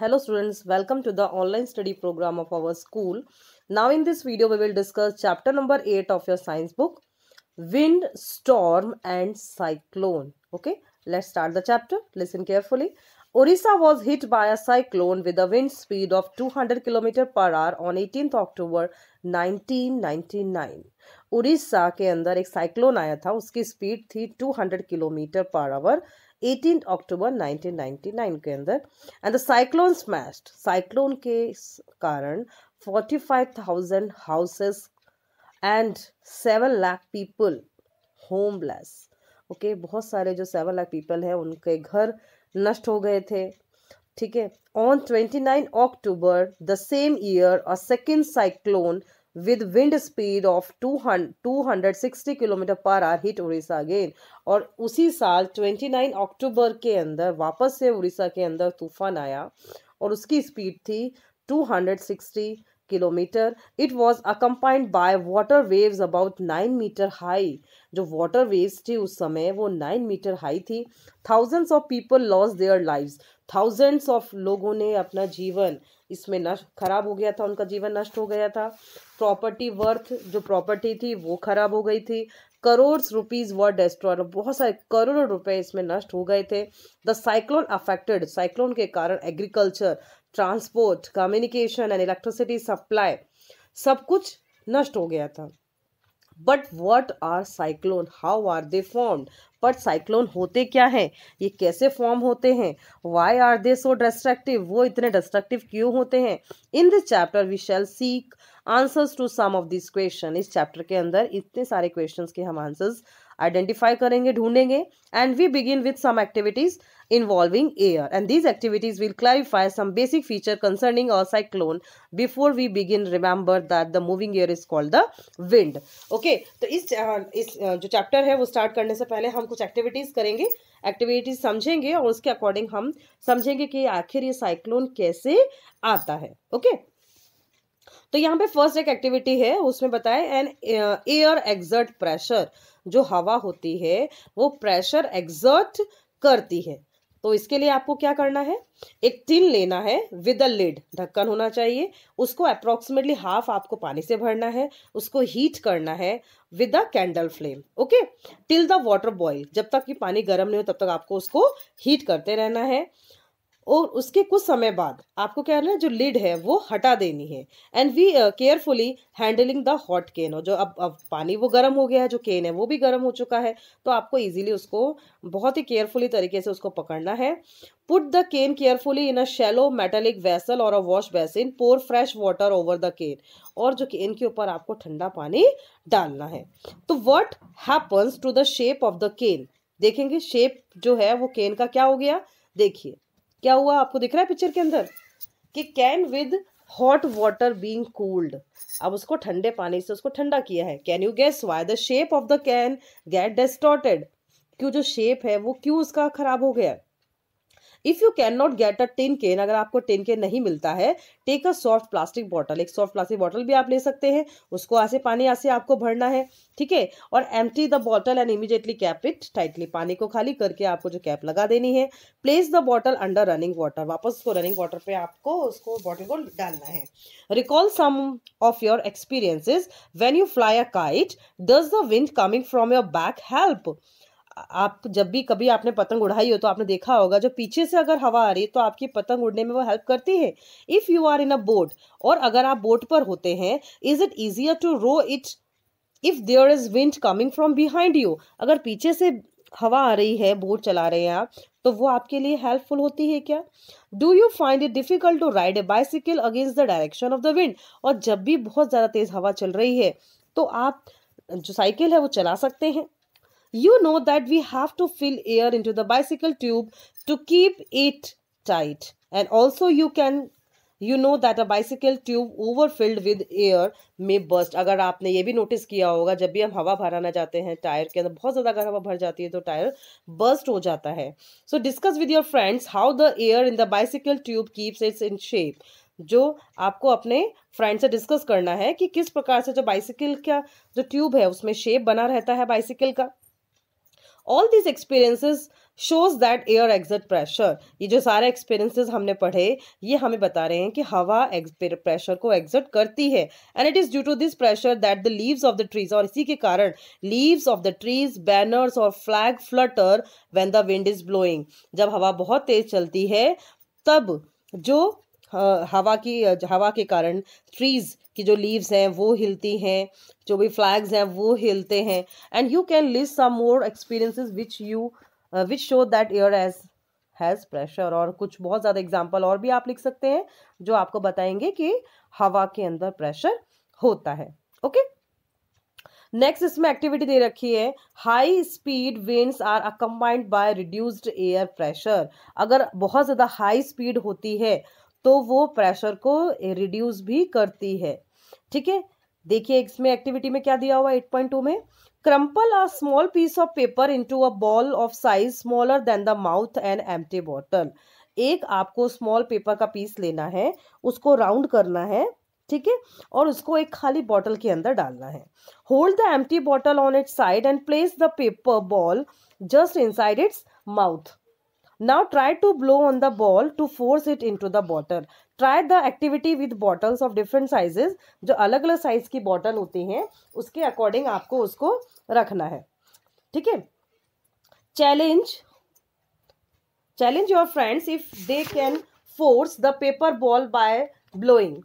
Hello students, welcome to the online study program of our school. Now in this video we will discuss chapter number 8 of your science book, Wind, Storm and Cyclone. Okay, let's start the chapter. Listen carefully. Orissa was hit by a cyclone with a wind speed of 200 km per hour on 18th October 1999. Orissa के अंदर एक cyclone आया था उसकी speed थी 200 kilometre per hour 18 अक्टूबर 1999 के अंदर and the cyclone smashed cyclone के कारण 45,000 houses and 7 lakh people homeless okay बहुत सारे जो सेवन लाख पीपल हैं उनके घर नष्ट हो गए थे ठीक है on twenty nine October the same year a second cyclone with wind speed of two two hundred sixty kilometre per hour hit Orissa again और उसी साल ट्वेंटी नाइन अक्टूबर के अंदर वापस से उड़ीसा के अंदर तूफान आया और उसकी स्पीड थी two hundred sixty kilometre it was accompanied by water waves about nine metre high जो वाटर वेव्स थी उस समय वो नाइन मीटर हाई थी thousands of people lost their lives thousands of लोगों ने अपना जीवन इसमें नष्ट खराब हो गया था उनका जीवन नष्ट हो गया था प्रॉपर्टी वर्थ जो प्रॉपर्टी थी वो खराब हो गई थी करोड़ रुपीज वर डिस्ट्रॉयड बहुत सारे करोड़ों रुपए इसमें नष्ट हो गए थे द साइक्लोन अफेक्टेड साइक्लोन के कारण agriculture transport communication and electricity supply सब कुछ नष्ट हो गया था but what are cyclone how are they form पर साइक्लोन होते क्या हैं ये कैसे फॉर्म होते हैं why are they so destructive वो इतने डिस्ट्रक्टिव क्यों होते हैं in this chapter we shall seek answers to some of this question इस चैप्टर के अंदर इतने सारे क्वेश्चन के हम आंसर्स आइडेंटिफाई करेंगे ढूंढेंगे and we begin with some activities involving air. And these activities will clarify some basic feature concerning our cyclone. Before we begin, remember that the moving air is called the wind. Okay, to is is jo chapter hai wo start karne se pehle hum kuch activities karenge activities samjhenge aur uske according hum samjhenge ki aakhir ye cyclone kaise aata hai okay? तो यहाँ पे first एक activity है उसमें बताएं N air exert pressure जो हवा होती है वो प्रेशर एग्जर्ट करती है तो इसके लिए आपको क्या करना है एक टिन लेना है विद अ लिड ढक्कन होना चाहिए उसको अप्रोक्सीमेटली हाफ आपको पानी से भरना है उसको हीट करना है with a candle flame okay till the water boil जब तक कि पानी गर्म नहीं हो तब तक आपको उसको हीट करते रहना है और उसके कुछ समय बाद आपको क्या करना है जो लिड है वो हटा देनी है and we carefully handling the hot can और जो अब अब पानी वो गर्म हो गया है जो केन है वो भी गर्म हो चुका है तो आपको इजीली उसको बहुत ही केयरफुली तरीके से उसको पकड़ना है put the can carefully in a shallow metallic vessel और a wash basin pour fresh water over the can और जो केन के ऊपर आपको ठंडा पानी डालना है तो what happens to the shape of the can देखेंगे शेप जो है वो केन का क्या हो गया देखिए क्या हुआ आपको दिख रहा है पिक्चर के अंदर कि can with hot water being cooled अब उसको ठंडे पानी से उसको ठंडा किया है can you guess why the shape of the can get distorted क्यों जो शेप है वो क्यों उसका खराब हो गया if you can not get a tin can अगर आपको टेन केन नहीं मिलता है take a soft plastic bottle एक सॉफ्ट प्लास्टिक बॉटल भी आप ले सकते हैं उसको ऐसे पानी ऐसे आपको भरना है ठीक है और empty the bottle and immediately cap it tightly पानी को खाली करके आपको जो कैप लगा देनी है place the bottle under running water वापस उसको रनिंग वाटर पे आपको उसको बॉटल को डालना है recall some of your experiences when you fly a kite does the wind coming from your back help आप जब भी कभी आपने पतंग उड़ाई हो तो आपने देखा होगा जो पीछे से अगर हवा आ रही है तो आपकी पतंग उड़ने में वो हेल्प करती है if you are in a boat और अगर आप बोट पर होते हैं is it easier to row it if there is wind coming from behind you अगर पीछे से हवा आ रही है बोट चला रहे हैं आप तो वो आपके लिए हेल्पफुल होती है क्या do you find it difficult to ride a bicycle against the direction of the wind और जब भी बहुत ज़्यादा तेज़ हवा चल रही है तो आप जो साइकिल है वो चला सकते हैं you know that we have to fill air into the bicycle tube to keep it tight. And also you can you know that a bicycle tube filled with air में बस्ट अगर आपने ये भी नोटिस किया होगा जब भी हम हवा भराना चाहते हैं टायर के अंदर बहुत ज़्यादा अगर हवा भर जाती है तो टायर बस्ट हो जाता है so discuss with your friends how the air in the bicycle tube keeps its in shape जो आपको अपने फ्रेंड से डिस्कस करना है कि किस प्रकार से जो बाइसिकल का जो ट्यूब है उसमें शेप बना रहता है बाइसिकल का all this experiences shows that air exerts pressure ये जो सारे एक्सपीरियंसेस हमने पढ़े ये हमें बता रहे हैं कि हवा प्रेशर को एग्जिट करती है and it is due to this pressure that the leaves of the trees और इसी के कारण leaves of the trees banners और flag flutter when the wind is blowing जब हवा बहुत तेज चलती है तब जो हवा की हवा के कारण ट्रीज़ की जो लीव्स हैं वो हिलती हैं जो भी फ्लैग्स हैं वो हिलते हैं and you can list some more experiences which you which show that air as has pressure और कुछ बहुत ज़्यादा एग्जाम्पल और भी आप लिख सकते हैं जो आपको बताएंगे कि हवा के अंदर प्रेशर होता है ओके नेक्स्ट इसमें एक्टिविटी दे रखी है high speed winds are accompanied by reduced air pressure अगर बहुत ज़्यादा हाई स्पीड होती है तो वो प्रेशर को रिड्यूस eh, भी करती है ठीक है देखिए इसमें एक्टिविटी में क्या दिया हुआ एट पॉइंट टू में crumple a small piece of paper into a ball of size smaller than the mouth and empty bottle एक आपको स्मॉल पेपर का पीस लेना है उसको राउंड करना है ठीक है और उसको एक खाली बॉटल के अंदर डालना है hold the empty bottle on its side and place the paper ball just side its mouth now try to blow on the ball to force it into the bottle try the activity with bottles of different sizes जो अलग अलग size की bottle होती हैं उसके according आपको उसको रखना है ठीक है challenge challenge your friends if they can force the paper ball by blowing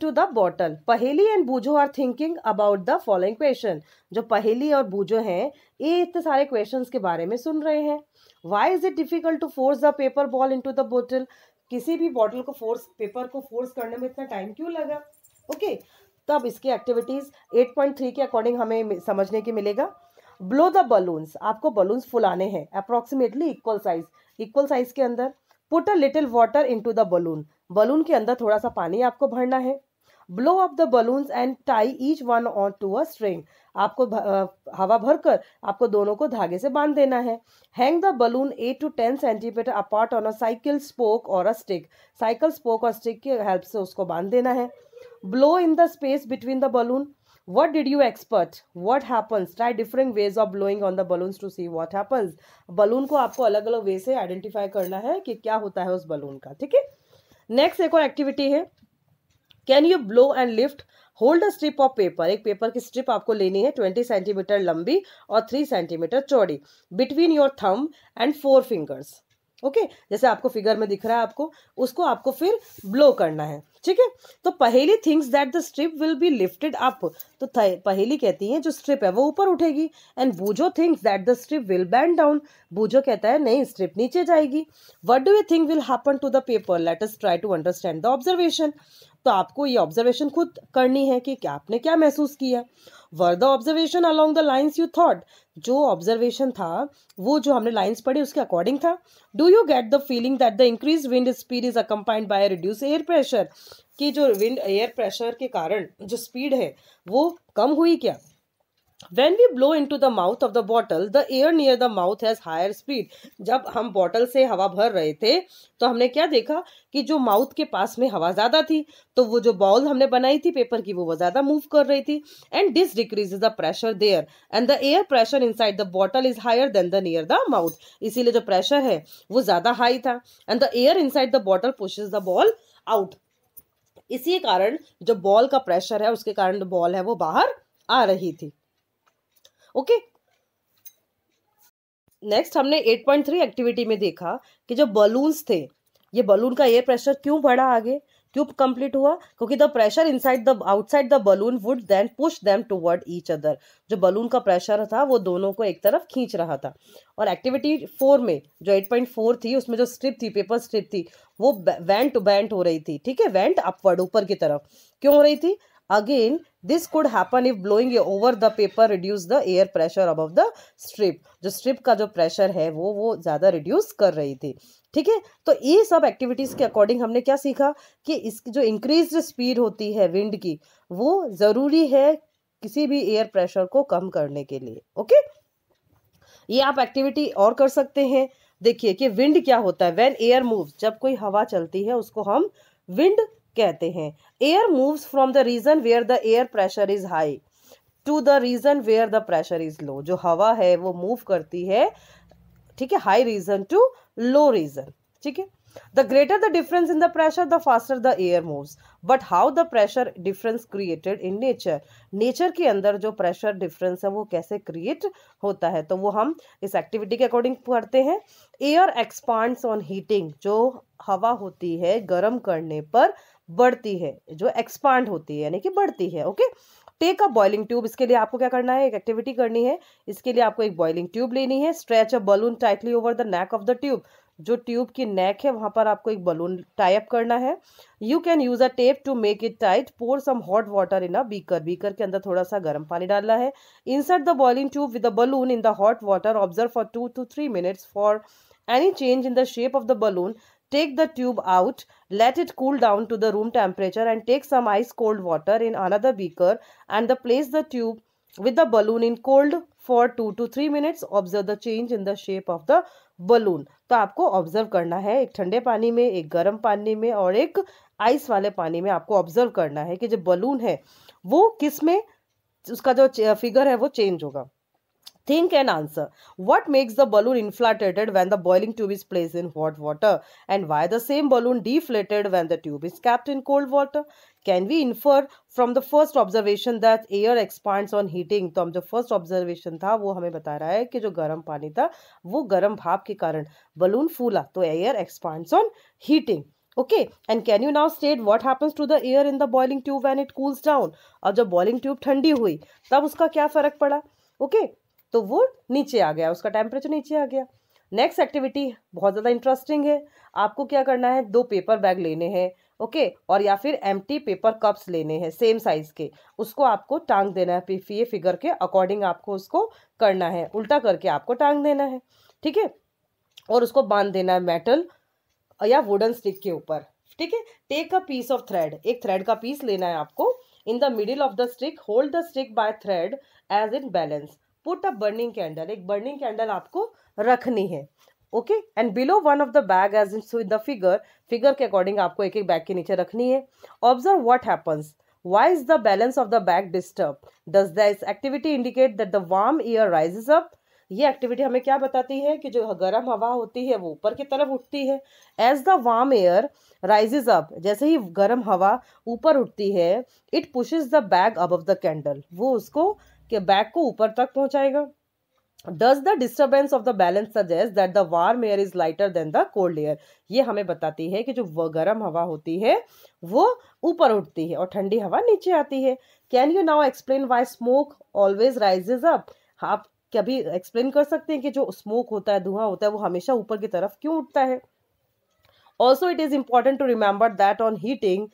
to the bottle Paheli and Boojho are thinking about the following question जो पहेली और बूझो हैं ये इतने सारे क्वेश्चन के बारे में सुन रहे हैं is it difficult to force the paper ball into the bottle किसी भी बॉटल को फोर्स पेपर को फोर्स करने में इतना टाइम क्यों लगा ओके okay, तब इसकी एक्टिविटीज़ 8.3 के अकॉर्डिंग हमें समझने की मिलेगा ब्लो द बलून्स आपको बलून्स फुलाने हैं approximately equal size equal size के अंदर put a little water into the balloon balloon के अंदर थोड़ा सा पानी आपको भरना है blow up the balloon and tie each one onto a string आपको हवा भरकर आपको दोनों को धागे से बांध देना है hang the balloon eight to ten centimetre apart on a cycle spoke और अ स्टिक साइकिल स्पोक और स्टिक की हेल्प से उसको बांध देना है blow in the space between the balloon what did you expect what happens try different ways of blowing on the balloons to see what happens balloon को आपको अलग अलग वे से आइडेंटिफाई करना है कि क्या होता है उस बलून का ठीक है नेक्स्ट एक और एक्टिविटी है can you blow and lift hold a strip of paper एक पेपर की स्ट्रिप आपको लेनी है ट्वेंटी सेंटीमीटर लंबी और थ्री सेंटीमीटर चौड़ी between your thumb and fore fingers okay okay? जैसे आपको फिगर में दिख रहा है आपको उसको आपको फिर ब्लो करना है ठीक है तो पहली thinks that the strip will be lifted up तो पहली कहती है जो स्ट्रिप है वो ऊपर उठेगी and Boojho thinks that the strip will bend down Boojho कहता है नहीं स्ट्रिप नीचे जाएगी what do you think will happen to the paper let us try to understand the observation तो आपको ये ऑब्जर्वेशन खुद करनी है कि क्या आपने क्या महसूस किया were the observation along the lines you thought जो ऑब्जर्वेशन था वो जो हमने लाइन्स पढ़ी उसके अकॉर्डिंग था do you get the feeling that the increase wind speed is accompanied by reduce air pressure कि जो विंड एयर प्रेशर के कारण जो स्पीड है वो कम हुई क्या when we blow into the mouth of the bottle the air near the mouth has higher speed जब हम बॉटल से हवा भर रहे थे तो हमने क्या देखा कि जो माउथ के पास में हवा ज़्यादा थी तो वो जो बॉल हमने बनाई थी पेपर की वो वो ज़्यादा मूव कर रही थी and this decrease the pressure there and the air pressure inside the bottle is higher than the near the mouth इसीलिए जो प्रेशर है वो ज़्यादा हाई था and the air inside the bottle pushes the ball out इसी कारण जो ball का प्रेशर है उसके कारण बॉल है वो बाहर आ रही थी ओके नेक्स्ट हमने 8.3 एक्टिविटी में देखा कि जो बलून्स थे ये बलून का एयर प्रेशर क्यों बढ़ा आगे क्यों कंप्लीट हुआ क्योंकि the pressure inside the outside the balloon would then push them toward each other जो बलून का प्रेशर था वो दोनों को एक तरफ खींच रहा था और एक्टिविटी फोर में जो एट पॉइंट फोर थी उसमें जो स्ट्रिप थी पेपर स्ट्रिप थी वो वेंट वेंट हो रही थी ठीक है वेंट अपवर्ड ऊपर की तरफ क्यों हो रही थी Again, this could happen if blowing over the paper reduce the air pressure above the strip. जो strip का जो pressure है वो वो ज़्यादा reduce कर रही थी ठीक है तो ये सब एक्टिविटीज़ के अकॉर्डिंग हमने क्या सीखा कि इसकी जो इंक्रीज स्पीड होती है विंड की वो ज़रूरी है किसी भी एयर प्रेशर को कम करने के लिए ओके ये आप एक्टिविटी और कर सकते हैं देखिए कि विंड क्या होता है व्हेन एयर मूव जब कोई हवा चलती है उसको हम विंड कहते हैं air moves from the region where the air pressure is high to the region where the pressure is low जो हवा है वो मूव करती है ठीक है high region to low region ठीक है the greater the difference in the pressure the faster the air moves but how the pressure difference created in nature nature के अंदर जो प्रेशर डिफरेंस है वो कैसे क्रिएट होता है तो वो हम इस एक्टिविटी के अकॉर्डिंग पढ़ते हैं एयर एक्सपांड्स ऑन हीटिंग जो हवा होती है गर्म करने पर बढ़ती है जो एक्सपांड होती है यानी कि बढ़ती है okay take a boiling tube इसके लिए आपको क्या करना है एक एक्टिविटी करनी है इसके लिए आपको एक बॉइलिंग ट्यूब लेनी है stretch a balloon tightly over the neck of the tube जो ट्यूब की नेक है वहां पर आपको एक बलून टाइप करना है you can use a tape to make it tight pour some hot water in a beaker beaker के अंदर थोड़ा सा गर्म पानी डालना है insert the boiling tube with a balloon in the hot water observe for two two three minutes for any change in the shape of the balloon Take the tube out, let it cool down to the room temperature and take some ice cold water in another beaker and the place the tube with the balloon in cold for two two three minutes observe the change in the shape of the balloon तो आपको observe करना है एक ठंडे पानी में एक गर्म पानी में और एक आइस वाले पानी में आपको ऑब्जर्व करना है कि जो बलून है वो किस में उसका जो फिगर है वो चेंज होगा Think and answer. What makes the balloon inflated when the boiling tube is placed in hot water? And why the same balloon deflated when the tube is kept in cold water? Can we infer from the first observation that air expands on heating? तो हम जो first observation था वो हमें बता रहा है कि जो गर्म पानी था वो गर्म भाप के कारण balloon फूला तो air expands on heating. Okay and can you now state what happens to the air in the boiling tube when it cools down और जब बॉइलिंग ट्यूब ठंडी हुई तब उसका क्या फर्क पड़ा ओके okay? तो वो नीचे आ गया उसका टेम्परेचर नीचे आ गया नेक्स्ट एक्टिविटी बहुत ज़्यादा इंटरेस्टिंग है आपको क्या करना है दो पेपर बैग लेने हैं ओके और या फिर एम पेपर कप्स लेने हैं सेम साइज़ के उसको आपको टांग देना है ये फिगर के अकॉर्डिंग आपको उसको करना है उल्टा करके आपको टांग देना है ठीक है और उसको बांध देना है मेटल या वुडन स्टिक के ऊपर ठीक है take a piece of thread एक थ्रेड का पीस लेना है आपको in the middle of the stick hold the stick by thread as in balance put a burning candle एक बर्निंग कैंडल आपको रखनी है okay and below one of the bag as in the figure figure के according आपको एक एक bag के नीचे रखनी है observe what happens why is the balance of the bag disturb does this activity indicate that the warm air rise up ये activity हमें क्या बताती है कि जो गर्म हवा होती है वो ऊपर की तरफ उठती है as the warm air rises up जैसे ही गर्म हवा ऊपर उठती है it pushes the bag above the candle वो उसको कि बैक को ऊपर तक पहुंचाएगा does the disturbance of the balance suggest that the warm air is lighter than the cold air ये हमें बताती है कि जो गर्म हवा होती है वो ऊपर उठती है और ठंडी हवा नीचे आती है can you now explain why smoke always rises up आप कभी एक्सप्लेन कर सकते हैं कि जो स्मोक होता है धुआं होता है वो हमेशा ऊपर की तरफ क्यों उठता है also it is important to remember that on heating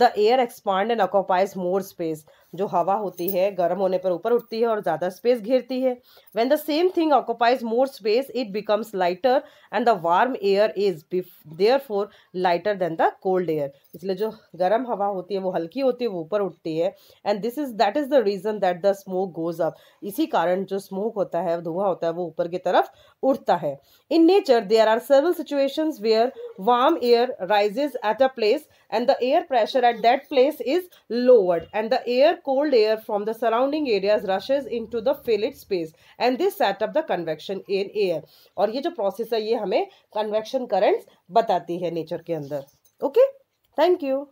the air expand and occupies more space जो हवा होती है गर्म होने पर ऊपर उठती है और ज़्यादा स्पेस घेरती है when the same thing occupies more space it becomes lighter and the warm air is therefore lighter than the cold air इसलिए जो गर्म हवा होती है वो हल्की होती है वो ऊपर उठती है and this is that is the reason that the smoke goes up इसी कारण जो स्मोक होता है धुआं होता है वो ऊपर की तरफ उठता है in nature there are several situation where warm air rises at a place and the air pressure at that place is lowered and the air cold air from the surrounding areas rushes into the filled space and this set up the convection in air और ये जो process है ये हमें convection currents बताती है nature के अंदर okay thank you